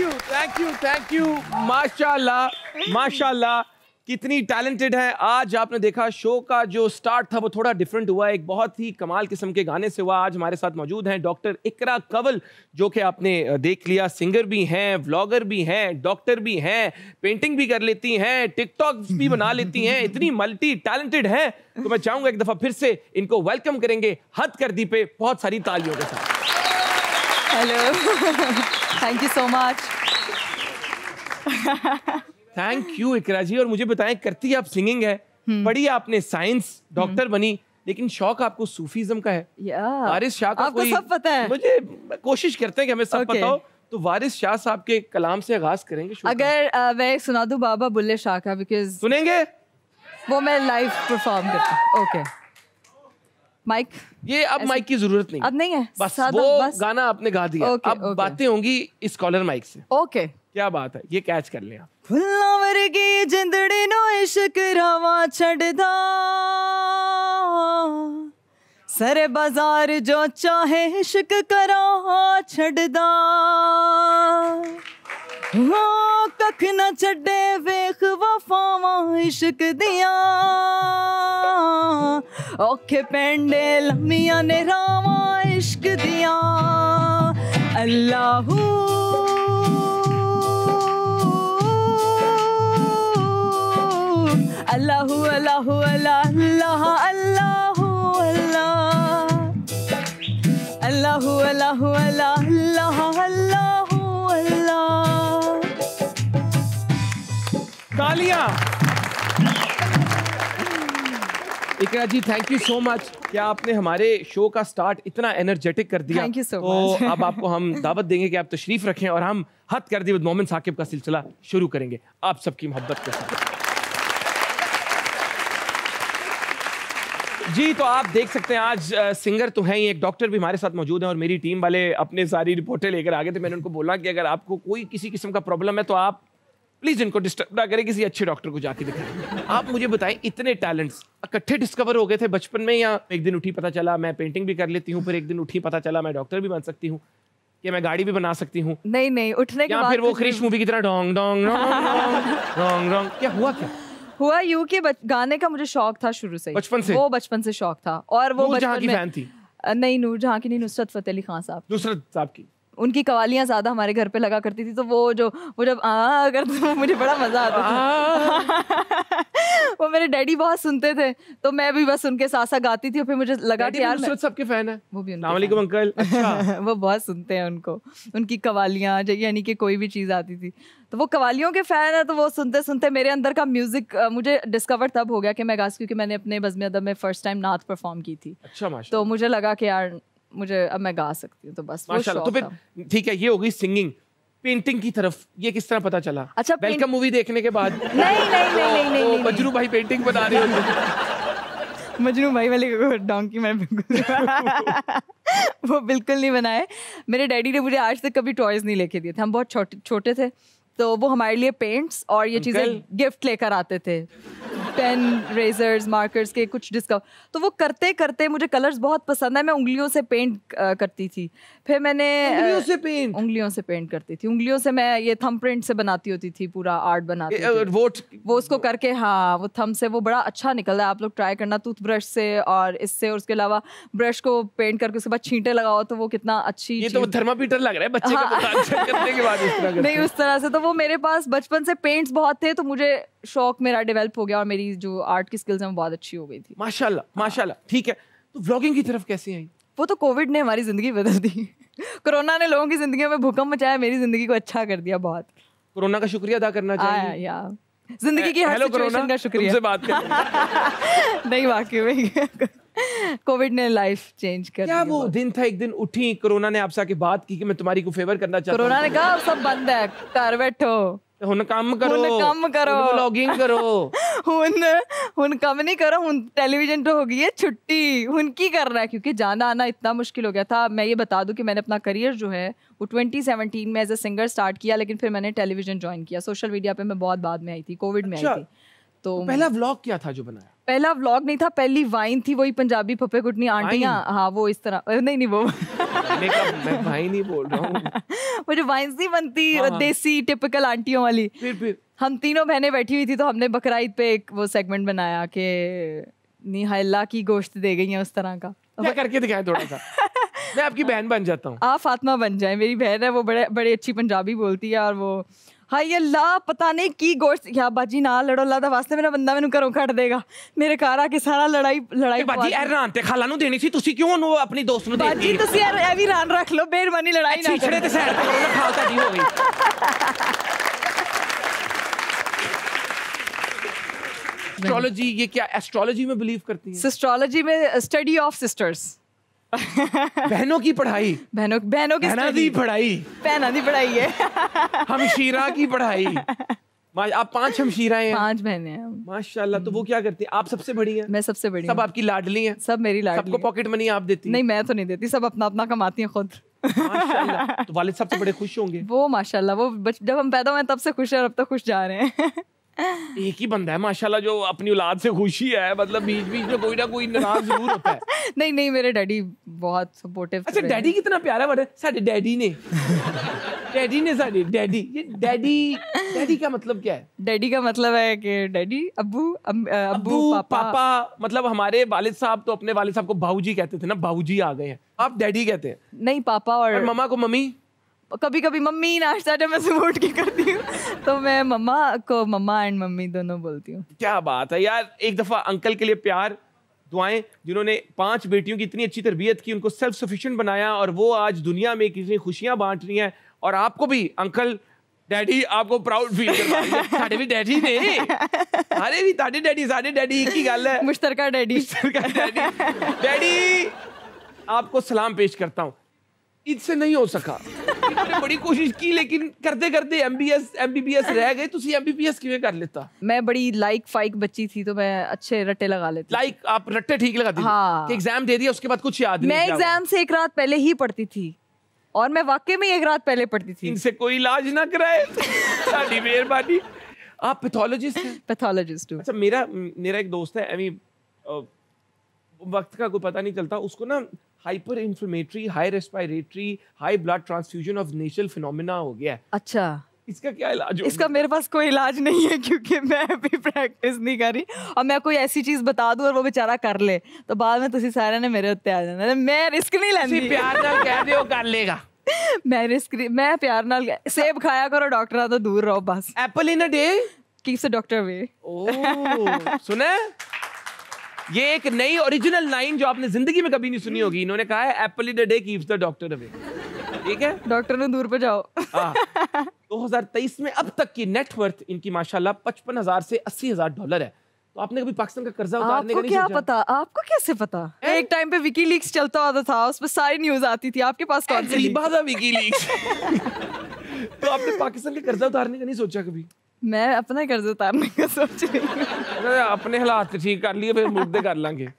You thank you thank you माशाल्लाह माशाल्लाह कितनी टैलेंटेड है आज आपने देखा शो का जो स्टार्ट था वो थोड़ा डिफरेंट हुआ एक बहुत ही कमाल किस्म के गाने से हुआ आज हमारे साथ मौजूद हैं डॉक्टर इकरा कवल जो कि आपने देख लिया सिंगर भी हैं व्लॉगर भी हैं डॉक्टर भी हैं पेंटिंग भी कर लेती हैं टिकटॉक भी बना लेती हैं इतनी मल्टी टैलेंटेड हैं तो मैं चाहूँगा एक दफ़ा फिर से इनको वेलकम करेंगे हद कर दी पे बहुत सारी तालियों के साथ hello thank you so much thank you Iqra ji और मुझे बताएं करती आप सिंगिंग है hmm. पढ़ी आपने साइंस डॉक्टर hmm. बनी लेकिन शौक आपको सूफीज्म का है yeah. वारिस शाह का आपको कोई सब पता है मुझे कोशिश करते हैं कि हमें सब okay. पता हो तो वारिस शाह साहब के कलाम से आगाज करेंगे अगर आ, मैं सुना दू बाबा बुल्ले शाह का बिकॉज सुनेंगे वो मैं लाइव परफॉर्म करता ओके okay. माइक ये अब माइक की जरूरत नहीं अब नहीं है बस वो बस? गाना आपने गा दिया okay, अब okay. बातें होंगी इस कॉलर माइक से ओके okay. क्या बात है ये कैच कर लिया ਫੁੱਲਾਂ ਵਰਗੀ ਜਿੰਦੜੀ ਨੂੰ ਇਸ਼ਕ ਰਾਵਾ ਛੱਡਦਾ जो चाहे ਜੋ ਚਾਹੇ ਇਸ਼ਕ ਕਰਾ ਛੱਡਦਾ ਹੋ ਕੱਖ ਨਾ ਛੱਡੇ ਵੇਖਵਾ ਨਵਾਂ ਇਸ਼ਕ ਦੀਆਂ ਔਖੇ ਪੈਂਡੇ ਲੰਮੀਆਂ ਨੇ ਰਾਵਾਂ ਇਸ਼ਕ ਦੀਆਂ ਅੱਲਾਹੂ ਅੱਲਾਹੂ ਅੱਲਾਹੂ ਅੱਲਾ ਅੱਲਾਹ ਅੱਲਾਹੂ ਅੱਲਾ ਅੱਲਾਹੂ ਅੱਲਾਹੂ ਅੱਲਾ ਅੱਲਾਹ तालियां Iqra ji thank you so much क्या आपने हमारे शो का स्टार्ट इतना एनर्जेटिक कर दिया so तो अब आपको हम दावत देंगे कि आप तशरीफ रखें और हम हद कर दी मोमिन साकिब का सिलसिला शुरू करेंगे आप सबकी मोहब्बत के साथ जी तो आप देख सकते हैं आज सिंगर तो हैं ही एक डॉक्टर भी हमारे साथ मौजूद हैं और मेरी टीम वाले अपने सारी रिपोर्टें लेकर आ गए थे मैंने उनको बोला कि अगर आपको कोई किसी किस्म का प्रॉब्लम है तो आप प्लीज इनको डिस्टर्ब ना करें किसी अच्छे डॉक्टर को जाके दिखाएं आप मुझे बताएं इतने टैलेंट्स इकट्ठे डिस्कवर हो गए थे बचपन में या एक दिन उठी पता चला मैं पेंटिंग भी कर लेती हूँ फिर एक दिन उठी पता चला मैं डॉक्टर भी बन सकती हूँ कि मैं गाड़ी भी बना सकती हूँ नहीं नहीं उठने के या फिर वो क्रिश मूवी की तरह डोंग डोंग डोंग डोंग क्या हुआ क्या हुआ यू के गाने का मुझे शौक था शुरू से बचपन से वो बचपन से शौक था और वो बचपन की फैन थी नहीं नूर जहाँ की नहीं नुसरत फतेह अली खान साहब नुसरत साहब की उनकी कवालियाँ ज़्यादा हमारे घर पे लगा करती थी तो वो जो वो जब आ अगर तो मुझे बड़ा मज़ा आता था वो मेरे डैडी बहुत सुनते थे तो मैं भी बस उनके साथ साथ गाती थी और फिर मुझे लगा कि यार तो सबके फैन है वो भी उनके अंकल अच्छा वो बहुत सुनते हैं उनको उनकी कवालियाँ यानी कि कोई भी चीज़ आती थी तो वो कवालियों के फ़ैन है तो वो सुनते सुनते मेरे अंदर का म्यूज़िक मुझे डिस्कवर तब हो गया कि मैं गा क्योंकि मैंने अपने बज़म अदब में फ़र्स्ट टाइम नाथ परफॉर्म की थी अच्छा तो मुझे लगा कि यार मुझे अब मैं गा सकती हूँ तो बस माशाल्लाह तो फिर ठीक है ये हो गई सिंगिंग पेंटिंग की तरफ ये किस तरह पता चला अच्छा वेलकम मूवी देखने के बाद नहीं नहीं नहीं नहीं नहीं मजरू भाई पेंटिंग बता रहे हैं मजरू भाई वाले डोंकी मैं वो बिल्कुल नहीं बनाए मेरे डैडी ने मुझे आज तक कभी टॉयज नहीं लेके दिए थे हम बहुत छोटे छोटे थे तो वो हमारे लिए पेंट्स और ये चीज़ें गिफ्ट लेकर आते थे पेन रेजर्स मार्कर्स के कुछ डिस्कवर तो वो करते करते मुझे कलर्स बहुत पसंद है मैं उंगलियों से पेंट करती थी फिर मैंने उंगलियों से पेंट उंगलियों से पेंट करती थी उंगलियों से मैं ये थम प्रिंट से बनाती होती थी पूरा आर्ट बनाती ए, थी वो वो उसको करके हाँ वो थम से वो बड़ा अच्छा निकल रहा है आप लोग ट्राई करना टूथ ब्रश से और इससे और उसके अलावा ब्रश को पेंट करके उसके बाद छींटे लगाओ तो वो कितना अच्छी ये तो थर्मापीटर लग रहा है बच्चे हाँ। नहीं उस तरह से तो वो मेरे पास बचपन से पेंट्स बहुत थे तो मुझे शौक मेरा डेवलप हो गया और मेरी जो आर्ट की स्किल्स हैं वो बहुत अच्छी हो गई थी माशाल्लाह हाँ। माशाल्लाह ठीक है तो व्लॉगिंग की तरफ कैसी आई वो तो कोविड ने हमारी ज़िंदगी बदल दी कोरोना ने लोगों की ज़िंदगी में भूकंप मचाया मेरी ज़िंदगी को अच्छा कर दिया बहुत कोरोना का शुक्रिया अदा करना चाहिए या जिंदगी की eh, हर सिचुएशन का शुक्रिया बात नहीं वाकई में कोविड ने लाइफ चेंज कर क्या वो दिन था एक दिन उठी कोरोना ने आपसे आके बात की कि मैं तुम्हारी को फेवर करना चाहता कोरोना ने कहा सब बंद है घर बैठो तो हुन काम करो हुन काम करो व्लॉगिंग करो हुन हुन काम नहीं करो हुन टेलीविजन तो हो गई है छुट्टी हुन की कर रहा है क्योंकि जाना आना इतना मुश्किल हो गया था मैं ये बता दूं कि मैंने अपना करियर जो है वो 2017 में एज अ सिंगर स्टार्ट किया लेकिन फिर मैंने टेलीविजन ज्वाइन किया सोशल मीडिया पे मैं बहुत बाद में आई थी कोविड में आई अच्छा, थी तो, तो पहला व्लॉग क्या था जो बनाया पहला व्लॉग नहीं था पहली वाइन थी वही पंजाबी पप्पे कुटनी आंटियाँ हाँ वो इस तरह नहीं नहीं वो मैं भाई नहीं बोल रहा हूँ मुझे वाइन नहीं बनती हाँ, हाँ। देसी टिपिकल आंटियों वाली फिर फिर हम तीनों बहनें बैठी हुई थी तो हमने बकराईद पे एक वो सेगमेंट बनाया कि निहायला की गोश्त दे गई है उस तरह का मैं करके दिखाया थोड़ा सा मैं आपकी बहन बन जाता हूँ आप फातमा बन जाए मेरी बहन है वो बड़े बड़ी अच्छी पंजाबी बोलती है और वो ਹਾਏ ਅੱਲਾ ਪਤਾ ਨਹੀਂ ਕੀ ਗੋਸ਼ ਯਾ ਬਾਜੀ ਨਾ ਲੜੋ ਅੱਲਾ ਦਾ ਵਾਸਤੇ ਮੇਰਾ ਬੰਦਾ ਮੈਨੂੰ ਘਰੋਂ ਕੱਢ ਦੇਗਾ ਮੇਰੇ ਘਰ ਆ ਕੇ ਸਾਰਾ ਲੜਾਈ ਲੜਾਈ ਬਾਜੀ ਐਰਾਨ ਤੇ ਖਾਲਾ ਨੂੰ ਦੇਣੀ ਸੀ ਤੁਸੀਂ ਕਿਉਂ ਉਹਨੂੰ ਆਪਣੀ ਦੋਸਤ ਨੂੰ ਦੇ ਬਾਜੀ ਤੁਸੀਂ ਯਾਰ ਐ ਵੀ ਰਾਂ ਰੱਖ ਲਓ ਬੇਰਮਾਨੀ ਲੜਾਈ ਨਾ ਛਿਛੜੇ ਤੇ ਸਾਈਡ ਤੇ ਕਰੋ ਖਾਲ ਤੁਹਾਡੀ ਹੋ ਗਈ एस्ट्रोलॉजी ये क्या एस्ट्रोलॉजी में बिलीव करती है एस्ट्रोलॉजी में स्टडी ऑफ सिस्टर्स बहनों की पढ़ाई बहनों बहनों की बहना दी पढ़ाई बहना दी पढ़ाई है हमशीरा की पढ़ाई आप पांच हमशीरा हैं पांच बहनें हैं माशाल्लाह तो वो क्या करती है आप सबसे बड़ी हैं मैं सबसे बड़ी सब आपकी लाडली हैं सब मेरी लाडली सबको पॉकेट मनी आप देती नहीं मैं तो नहीं देती सब अपना अपना कमाती हैं खुद तो वालिद साहब तो बड़े खुश होंगे वो माशाल्लाह वो जब हम पैदा हुए तब से खुश है और अब तक तो खुश जा रहे हैं एक ही बंदा है माशाल्लाह जो अपनी औलाद से खुशी है मतलब बीच बीच में कोई ना कोई नाराज जरूर होता है नहीं नहीं मेरे डैडी बहुत सपोर्टिव अच्छा डैडी कितना प्यारा वर्ड है साडे डैडी ने डैडी ने साडे डैडी ये डैडी डैडी का मतलब क्या है डैडी का मतलब है कि डैडी अब्बू अब्बू पापा।, पापा मतलब हमारे वालिद साहब तो अपने वालिद साहब को बाबूजी कहते थे ना बाबूजी आ गए हैं आप डैडी कहते हैं नहीं पापा और, और मम्मा को मम्मी कभी कभी मम्मी नाश्ता जब मैं सपोर्ट की करती तो मैं मम्मा को मम्मा एंड मम्मी दोनों बोलती हूँ क्या बात है यार एक दफ़ा अंकल के लिए प्यार दुआएं जिन्होंने पांच बेटियों की इतनी अच्छी तरबियत की उनको सेल्फ सफिशिएंट बनाया और वो आज दुनिया में कितनी खुशियां बांट रही हैं और आपको भी अंकल डैडी आपको प्राउड फील साढ़े भी डैडी ने अरे भी ताडे डैडी साढ़े डैडी की गल है मुश्तरका डैडी मुश्तरका डैडी डैडी आपको सलाम पेश करता हूँ इससे नहीं हो सका बड़ी कोशिश की लेकिन करते करते एमबीएस एमबीबीएस रह गए ਤੁਸੀਂ एमबीबीएस ਕਿਵੇਂ ਕਰ ਲਿੱਤਾ ਮੈਂ ਬੜੀ ਲਾਈਕ ਫਾਈਕ ਬੱਚੀ ਸੀ ਤਾਂ ਮੈਂ ਅੱਛੇ ਰੱਟੇ ਲਗਾ लेती लाइक आप रट्टे ठीक लगाती हाँ। कि एग्जाम दे दिया उसके बाद कुछ याद मैं एग्जाम से एक रात पहले ही पढ़ती थी और मैं वाकई में एक रात पहले पढ़ती थी इनसे कोई इलाज ना कराए साडी मेहरबानी आप पैथोलॉजिस्ट पैथोलॉजिस्ट हूँ अच्छा मेरा मेरा एक दोस्त है आई वक्त का कोई पता नहीं चलता उसको ना hyper hyperinflammatory high respiratory high blood transfusion of natural phenomena हो गया अच्छा इसका क्या इलाज इसका मेरे पास कोई इलाज नहीं है क्योंकि मैं अभी प्रैक्टिस नहीं करी और मैं कोई ऐसी चीज बता दूं और वो बेचारा कर ले तो बाद में तुसी सारे ने मेरे उत्ते आ जाना मैं रिस्क नहीं लेंदी प्यार नाल कह दियो कर लेगा मैं रिस्क मैं प्यार नाल सेब खाया करो डॉक्टर तो दूर रहो बस apple in a day keeps a doctor away ओ सुना ये एक नई ओरिजिनल लाइन जो आपने जिंदगी में कभी नहीं सुनी होगी इन्होंने कहा है apple the day keeps the doctor away ठीक है डॉक्टर दूर पे जाओ हाँ। दो हजार तेईस में अब तक की नेटवर्थ इनकी माशाल्लाह पचपन हजार से अस्सी हजार डॉलर है तो आपने कभी पाकिस्तान का कर्जा उतारने का नहीं क्या पता आपको कैसे पता ए? एक टाइम पे विकी लीक्स चलता होता था उस पर सारी न्यूज आती थी आपके पास कौन सी विकी लीक्स तो आपने पाकिस्तान का कर्जा उतारने का नहीं सोचा कभी मैं अपना कर्ज उतारने का सोच रही ਹਾਂ अपने हालात ठीक कर लिए फिर मुद्दे कर लेंगे